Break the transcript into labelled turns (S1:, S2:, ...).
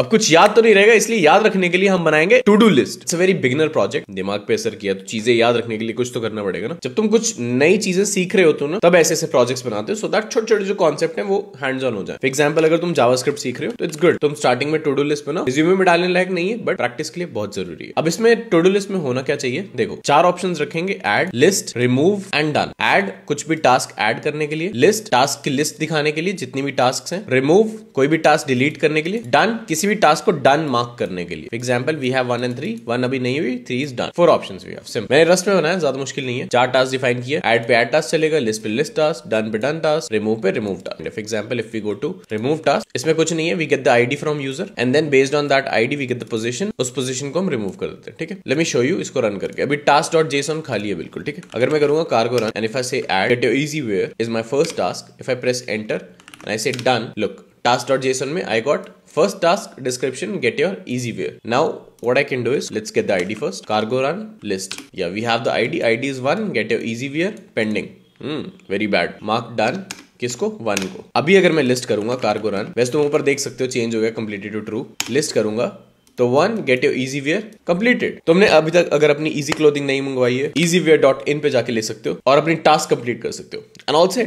S1: अब कुछ याद तो नहीं रहेगा इसलिए याद रखने के लिए हम बनाएंगे to do list it's very beginner project दिमाग पे असर किया तो चीजें याद रखने के लिए कुछ तो करना पड़ेगा ना जब तुम कुछ नई चीजें सीख रहे हो हो ना तब ऐसे ऐसे प्रोजेक्ट्स बनाते हो सो दैट छोटे छोटे जो कॉन्सेप्ट है वो हैंड ऑन हो जाए फॉर एग्जाम्पल अगर तुम जावास्क्रिप्ट सीख रहे हो तो इट्स गुड तुम स्टार्टिंग में टू डू लिस्ट बनाओ रिज्यूमे में डालने लायक नहीं है बट प्रैक्टिस के लिए बहुत जरूरी है अब इसमें टू डू लिस्ट में होना क्या चाहिए देखो चार ऑप्शन रखेंगे add list remove and done add कुछ भी टास्क एड करने के लिए लिस्ट टास्क की लिस्ट दिखाने के लिए जितनी भी टास्क है रिमूव कोई भी टास्क डिलीट करने के लिए डन किसी भी टास्क को डन मार्क करने के लिए example we have one and three one अभी नहीं हुई three is done four option we have सिम मैंने रस्ट में बनाया ज्यादा मुश्किल नहीं है चार टास्क डिफाइन किया एड पे एड टास्क चलेगा लिस्ट पे लिस्ट टास्क डन पे डन टास्क रिमूव पे remove task for example if we go to remove task इसमें कुछ नहीं है we get the ID from user and then based on that ID we get the position उस position को हम remove कर देते हैं ठीक है लेट मी शो यू इसको रन करके अभी टास्क डॉट जेसन खाली है बिल्कुल ठीक है अगर मैं करूंगा कार को run and if I say add it your easy where is my first task if I press enter and I say done look task dot JSON में I got first task description get your easy way now what I can do is let's get the I D first cargo run list या we have the I D I D is one get your easy where pending very bad किसको one को अभी अगर मैं list करूंगा cargo run वैसे तुम तो ऊपर देख सकते हो चेंज हो गया कंप्लीटेड टू ट्रू लिस्ट करूंगा तो one get your easy where completed तुमने अभी तक अगर अपनी इजी क्लोथिंग नहीं मंगवाई है इजी वेयर डॉट इन पे जाके ले सकते हो और अपनी टास्क कंप्लीट कर सकते हो एंड ऑल्सो